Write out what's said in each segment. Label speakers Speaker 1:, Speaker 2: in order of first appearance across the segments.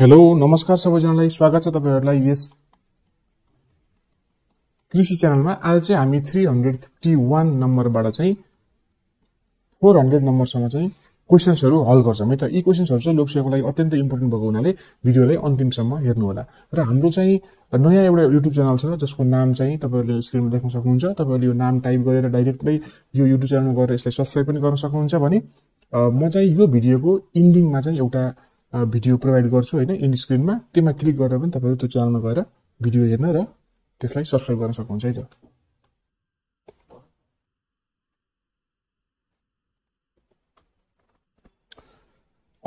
Speaker 1: hello नमस्कार सबैजनालाई स्वागत छ तपाईँहरूलाई यस कृषि च्यानलमा आज चाहिँ हामी थ्री हन्ड्रेड फिफ्टी वान नम्बरबाट चाहिँ फोर हन्ड्रेड नम्बरसम्म चाहिँ क्वेसन्सहरू हल गर्छौँ है त यी क्वेसन्सहरू चाहिँ लोकसेवाको लागि अत्यन्त इम्पोर्टेन्ट भएको हुनाले भिडियोलाई अन्तिमसम्म हेर्नुहोला र हाम्रो चाहिँ नयाँ एउटा युट्युब च्यानल छ जसको नाम चाहिँ तपाईँहरूले स्क्रिनमा देख्न सक्नुहुन्छ तपाईँहरूले यो नाम टाइप गरेर डाइरेक्टली यो युट्युब च्यानलमा गएर यसलाई सब्सक्राइब पनि गर्न सक्नुहुन्छ भने म चाहिँ यो भिडियोको इन्डिङमा चाहिँ एउटा भिडियो प्रोभाइड गर्छु होइन इन स्क्रिनमा त्यसमा क्लिक गरेर पनि तपाईँहरू त्यो च्यानलमा गएर भिडियो हेर्न र त्यसलाई सब्सक्राइब गर्न सक्नुहुन्छ है त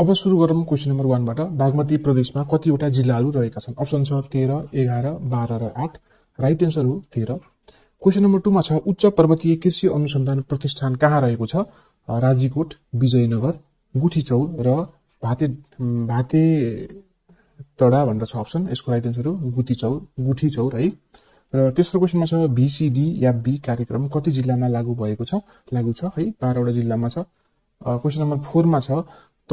Speaker 1: अब सुरु गरौँ क्वेसन नम्बर वानबाट बागमती प्रदेशमा कतिवटा जिल्लाहरू रहेका छन् अप्सन छ तेह्र एघार बाह्र र आठ राइट एन्सर हो तेह्र क्वेसन नम्बर टूमा छ उच्च पर्वतीय कृषि अनुसन्धान प्रतिष्ठान कहाँ रहेको छ राजीकोट विजयनगर गुठी चौर र भाते भाते तडा भनेर छ अप्सन यसको राइट एन्सर हो गुठी चौर गुठी चौर है र तेस्रो क्वेसनमा छ भिसिडी या बी कार्यक्रम कति जिल्लामा लागू भएको छ लागु छ है बाह्रवटा जिल्लामा छ क्वेसन नम्बर फोरमा छ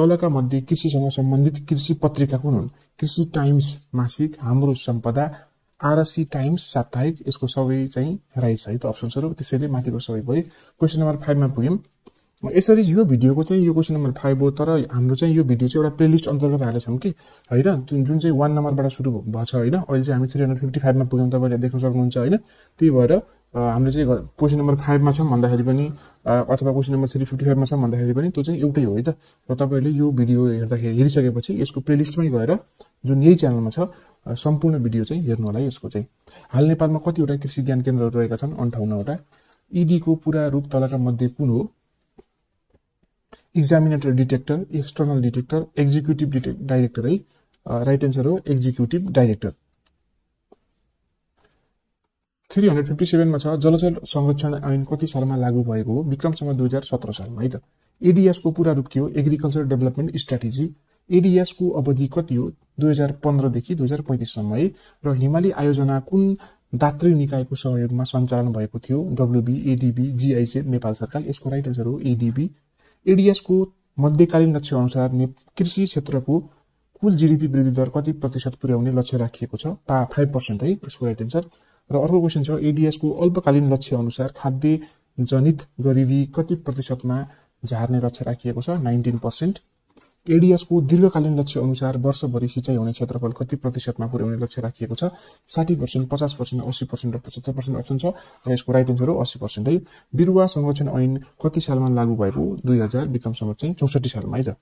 Speaker 1: तलका मध्ये कृषिसँग सम्बन्धित कृषि पत्रिका कुन हुन् कृषि टाइम्स मासिक हाम्रो सम्पदा आरसी टाइम्स साप्ताहिक यसको सबै चाहिँ राइट छ है त अप्सन्सहरू त्यसैले माथिको सबै भयो क्वेसन नम्बर फाइभमा पुग्यौँ यसरी यो भिडियोको चाहिँ यो क्वेसन नम्बर फाइभ हो तर हाम्रो चाहिँ यो भिडियो चाहिँ एउटा प्लेलिस्ट अन्तर्गत छौँ कि होइन जुन जुन चाहिँ वान नम्बरबाट सुरु छ होइन अहिले चाहिँ हामी थ्री हन्ड्रेड फिफ्टी फाइभमा पुग्यौँ तपाईँले देख्न सक्नुहुन्छ होइन त्यही भएर हाम्रो चाहिँ क्वेसन नम्बर फाइभमा छौँ भन्दाखेरि पनि अथवा क्वेसन नम्बर थ्री फिफ्टी फाइभमा छौँ भन्दाखेरि पनि त्यो चाहिँ एउटै हो है त र तपाईँले यो भिडियो हेर्दाखेरि हेरिसकेपछि यसको प्लेलिस्टमै गएर जुन यही च्यानलमा छ सम्पूर्ण भिडियो चाहिँ हेर्नु होला यसको चाहिँ हाल नेपालमा कतिवटा कृषि ज्ञान केन्द्रहरू रहेका छन् अन्ठाउन्नवटा इडीको पुरा रूप तलका मध्ये कुन हो examinator detector external detector executive डिटेक् डाइरेक्टर है राइट एन्सर हो executive director three hundred fifty सेभेनमा छ जलचर संरक्षण ऐन कति सालमा लागू भएको हो विक्रमसम्म दुई हजार सत्र सालमा है त एडिएसको पुरा रूप के हो एग्रिकल्चर डेभलपमेन्ट स्ट्राटेजी एडिएसको अवधि कति हो दुई हजार पन्ध्रदेखि दुई हजार पैँतिससम्म है र हिमाली आयोजना कुन दात्री निकायको सहयोगमा सञ्चालन भएको थियो डब्लुबी एडिबी जिआइसेड नेपाल सरकार यसको राइट एन्सर हो एडिबी एडिएसको मध्यकालीन लक्ष्य अनुसार ने कृषि क्षेत्रको कुल जिडिपी वृद्धि दर कति प्रतिशत पुर्याउने लक्ष्य राखिएको छ पा फाइभ पर्सेन्ट है यसको राइट एन्सर र अर्को क्वेसन छ एडिएसको अल्पकालीन लक्ष्य अनुसार खाद्य जनित गरिबी कति प्रतिशतमा झार्ने लक्ष्य राखिएको छ नाइन्टिन पर्सेन्ट एडिएसको दीर्घकालीन लक्ष्य अनुसार वर्षभरि खिचाइ हुने क्षेत्रफल कति प्रतिशतमा पुर्याउने लक्ष्य राखिएको छ साठी पर्सेन्ट पचास पर्सेन्ट अस्सी पर्सेन्ट र पचहत्तर पर्सेन्ट अप्सन छ र यसको राइट एन्सर हो अस्सी पर्सेन्ट है बिरुवा संरक्षण ऐन कति सालमा लागू भएको दुई हजार विक्रम संरक्षण चौसठी सालमा है त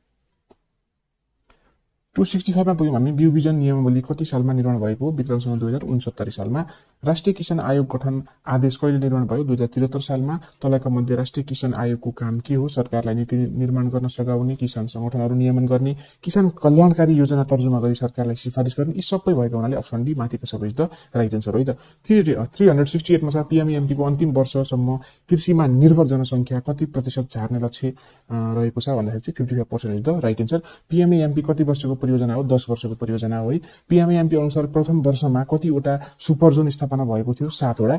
Speaker 1: टु सिक्सटी फाइभमा पुग्यौँ हामी बिउ बिजन नियमावली कति सालमा निर्माण भएको विक्रमसँग दुई हजार उन्सत्तरी सालमा राष्ट्रिय किसान आयोग गठन आदेश कहिले निर्माण भयो दुई हजार त्रिहत्तर सालमा तलका मध्ये राष्ट्रिय किसान आयोगको काम के हो सरकारलाई नीति निर्माण गर्न सघाउने किसान सङ्गठनहरू नियमन गर्ने किसान कल्याणकारी योजना तर्जुमा गरी सरकारलाई सिफारिस गर्ने यी सबै भएको हुनाले अप्सन डी माथिको सब इज द राइट एन्सर हो है त थ्री थ्री हन्ड्रेड सिक्सटी एटमा छ पिएमएमटीको अन्तिम वर्षसम्म कृषिमा निर्भर जनसङ्ख्या कति प्रतिशत झार्ने लक्ष्य रहेको छ भन्दाखेरि चाहिँ fifty five percent is the right answer PMAMP कति वर्षको परियोजना हो दस वर्षको परियोजना हो है पिएमएएमपी अनुसार प्रथम वर्षमा कतिवटा सुपर जोन स्थापना स्थापना भएको थियो सातवटा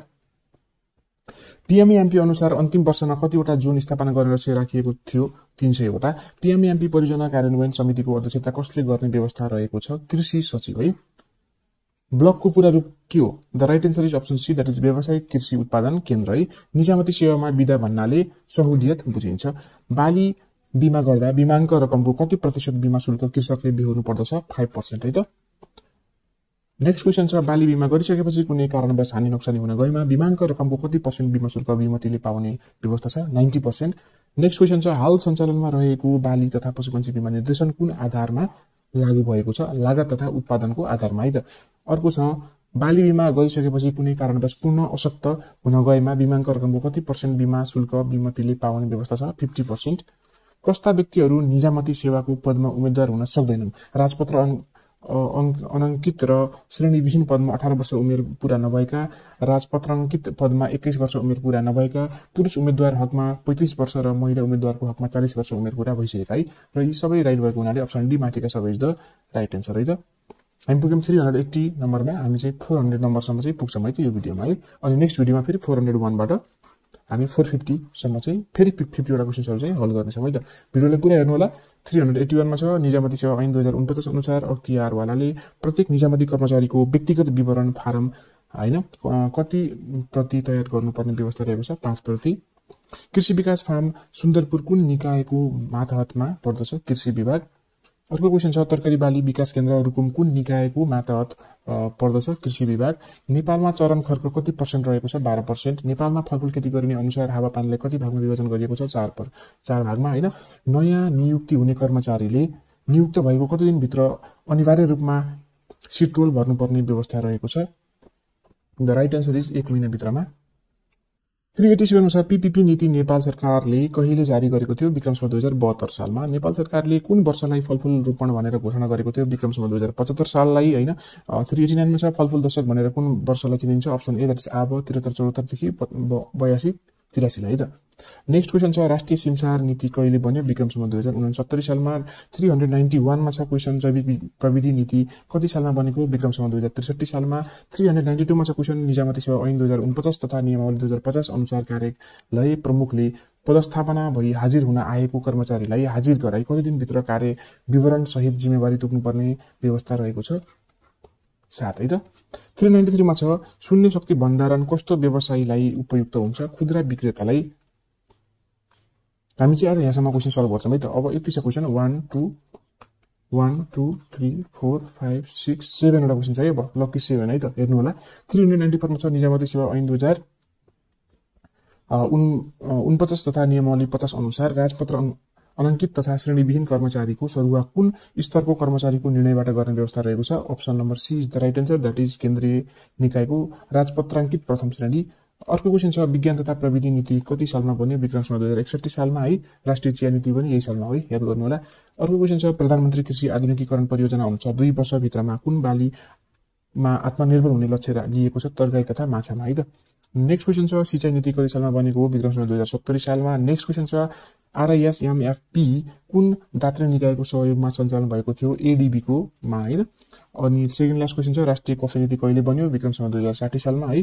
Speaker 1: पिएमएमपी e अनुसार अन्तिम वर्षमा कतिवटा जोन स्थापना गरेर चाहिँ राखिएको थियो तिन सयवटा पिएमएमपी e परियोजना कार्यान्वयन समितिको अध्यक्षता कसले गर्ने व्यवस्था रहेको छ कृषि सचिव है ब्लकको पुरा रूप के हो the right answer is option C that is व्यावसायिक कृषि उत्पादन केन्द्र है निजामती सेवामा विधा भन्नाले सहुलियत बुझिन्छ बाली बिमा गर्दा बिमाङ्क रकमको कति प्रतिशत बिमा शुल्क कृषकले बिहोर्नु पर्दछ फाइभ पर्सेन्ट है त नेक्स्ट क्वेसन छ बाली बिमा गरिसकेपछि कुनै कारणवश हानि नोक्सानी हुन गएमा बिमाङ्क रकमको कति पर्सेन्ट बिमा शुल्क बिमतीले पाउने व्यवस्था छ नाइन्टी पर्सेन्ट नेक्स्ट क्वेसन छ हाल सञ्चालनमा रहेको बाली तथा पशुपन्छी बिमा निर्देशन कुन आधारमा लागू भएको छ लागत तथा उत्पादनको आधारमा है त अर्को छ बाली बिमा गरिसकेपछि कुनै कारणवश पुनः अशक्त हुन गएमा बिमाङ्क रकमको कति पर्सेन्ट बिमा शुल्क बिमतीले पाउने व्यवस्था छ फिफ्टी पर्सेन्ट कस्ता व्यक्तिहरू निजामती सेवाको पदमा उम्मेद्वार हुन सक्दैनन् राजपत्र अङ्क अनाङ्कित र श्रेणीविहीन पदमा अठार वर्ष उमेर पुरा नभएका राजपत्राङ्कित पदमा एक्काइस वर्ष उमेर पुरा नभएका पुरुष उम्मेद्वार हकमा पैँतिस वर्ष र महिला उम्मेद्वारको हकमा चालिस वर्ष उमेर पुरा भइसकेका है र यी सबै राइट भएको हुनाले अप्सन डी माथिका सबै द राइट एन्सर है त हामी पुग्यौँ थ्री हन्ड्रेड एट्टी नम्बरमा हामी चाहिँ फोर हन्ड्रेड नम्बरसम्म चाहिँ पुग्छौँ है त यो भिडियोमा है अनि नेक्स्ट भिडियोमा फेरि फोर हन्ड्रेड वानबाट हामी फोर फिफ्टीसम्म चाहिँ फेरि फिफ्टीवटा क्वेसन्सहरू चाहिँ हल गर्नेछौँ है त भिडियोले पुरा हेर्नु होला थ्री हन्ड्रेड एट्टी वानमा छ निजामती सेवा ऐन दुई हजार उनपचास अनुसार अख्तियारवालाले प्रत्येक निजामती कर्मचारीको व्यक्तिगत विवरण फारम होइन कति प्रति तयार गर्नुपर्ने व्यवस्था रहेको छ पाँच प्रति कृषि विकास फार्म सुन्दरपुर कुन निकायको मातहतमा पर्दछ कृषि विभाग अर्को क्वेसन छ तरकारी बाली विकास केन्द्र रुकुम कुन निकायको मातहत पर्दछ कृषि विभाग नेपालमा चरण खर्क कति पर्सेन्ट रहेको छ बाह्र पर्सेन्ट नेपालमा फलफुल खेती गरिने अनुसार हावापानीलाई कति भागमा विभाजन गरिएको छ चार पर चार भागमा होइन नयाँ नियुक्ति हुने कर्मचारीले नियुक्त भएको कति दिनभित्र अनिवार्य रूपमा सिट्रोल भर्नुपर्ने व्यवस्था रहेको छ द राइट आन्सर इज एक महिनाभित्रमा त्रिवेटी अनुसार पिपिपी नीति नेपाल सरकारले कहिले जारी गरेको थियो विक्रमसम्म दुई हजार बहत्तर सालमा नेपाल सरकारले कुन वर्षलाई फलफुल रोपण भनेर घोषणा गरेको थियो विक्रमसम्म दुई हजार पचहत्तर साललाई होइन थ्री एटी नाइनमा छ फलफुल दशक भनेर कुन वर्षलाई चिनिन्छ अप्सन ए द्याट आब त्रिहत्तर चौहत्तरदेखि बयासी तिरासीलाई है त नेक्स्ट क्वेसन छ राष्ट्रिय सिमसार नीति कहिले बन्यो विक्रमसम्म दुई हजार उनसत्तरी सालमा थ्री हन्ड्रेड नाइन्टी वानमा छ क्वेसन जैविक प्रविधि नीति कति सालमा बनेको विक्रमसम्म दुई हजार त्रिसठी सालमा थ्री हन्ड्रेड नाइन्टी टूमा छ क्वेसन निजामती सेवा ऐन दुई हजार उनपचास तथा नियमावली दुई हजार पचास अनुसार कार्यालय प्रमुखले पदस्थापना भई हाजिर हुन आएको कर्मचारीलाई हाजिर गराई कति दिनभित्र कार्य विवरण सहित जिम्मेवारी तोक्नुपर्ने व्यवस्था रहेको छ साथै त थ्री नाइन्टी थ्रीमा छ शून्य शक्ति भण्डारण कस्तो व्यवसायीलाई उपयुक्त हुन्छ खुद्रा विक्रेतालाई हामी चाहिँ आज यहाँसम्म क्वेसन सल्भ गर्छौँ है त अब यति छ question one two one two three four five सिक्स सेभेनवटा क्वेसन छ है अब लक्की सेभेन है त हेर्नु होला थ्री हन्ड्रेड नाइन्टी फोरमा छ निजामती सेवा ऐन दुई हजार उन उनपचास तथा नियमावली पचास अनुसार राजपत्र अलङ्कित तथा श्रेणीविहीन कर्मचारीको सरुवा कुन स्तरको कर्मचारीको निर्णयबाट गर्ने व्यवस्था रहेको छ option number C is the right answer that is केन्द्रीय निकायको राजपत्राङ्कित प्रथम श्रेणी अर्को क्वेसन छ विज्ञान तथा प्रविधि नीति कति सालमा बन्यो विक्रम दुई हजार एकसठी सालमा है राष्ट्रिय चिया नीति पनि यही सालमा है याद होला अर्को क्वेसन छ प्रधानमन्त्री कृषि आधुनिकीकरण परियोजना अनुसार दुई वर्षभित्रमा कुन बालीमा आत्मनिर्भर हुने लक्ष्य लिएको छ तरकारी तथा माछामा है त नेक्स्ट क्वेसन छ सिँचाइ नीति कति सालमा बनेको हो विक्रम दुई हजार सत्तरी सालमा नेक्स्ट क्वेसन छ आरआइएसएमएफपी कुन दात्री निकायको सहयोगमा सञ्चालन भएको थियो एडिबीकोमा होइन अनि सेकेन्ड लास्ट क्वेसन छ राष्ट्रिय कफी नीति कहिले बन्यो विक्रमसँग दुई हजार साठी सालमा है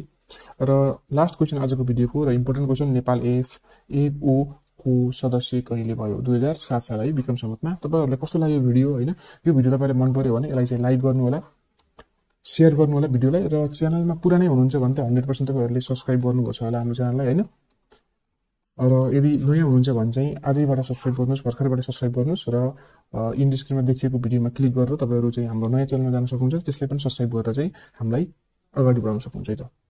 Speaker 1: र लास्ट क्वेसन आजको भिडियोको र important question Nepal F AO को सदस्य कहिले भयो दुई हजार सात साल है विक्रम सम्मतमा तपाईँहरूलाई कस्तो लाग्यो भिडियो होइन यो भिडियो तपाईँलाई मन पऱ्यो भने यसलाई चाहिँ लाइक गर्नु होला सेयर गर्नु होला भिडियोलाई र च्यानलमा पुरानै हुनुहुन्छ भने त हन्ड्रेड पर्सेन्ट तपाईँहरूले सब्सक्राइब गर्नुभएको छ होला हाम्रो च्यानललाई होइन र यदि नयाँ हुनुहुन्छ भने चाहिँ आजैबाट सब्सक्राइब गर्नुहोस् भर्खरबाट सब्सक्राइब गर्नुहोस् र इन स्क्रिनमा देखिएको भिडियोमा क्लिक गरेर तपाईँहरू चाहिँ हाम्रो नयाँ च्यानलमा जान सक्नुहुन्छ त्यसले पनि सब्सक्राइब गरेर चाहिँ हामीलाई अगाडि बढाउन सक्नुहुन्छ है त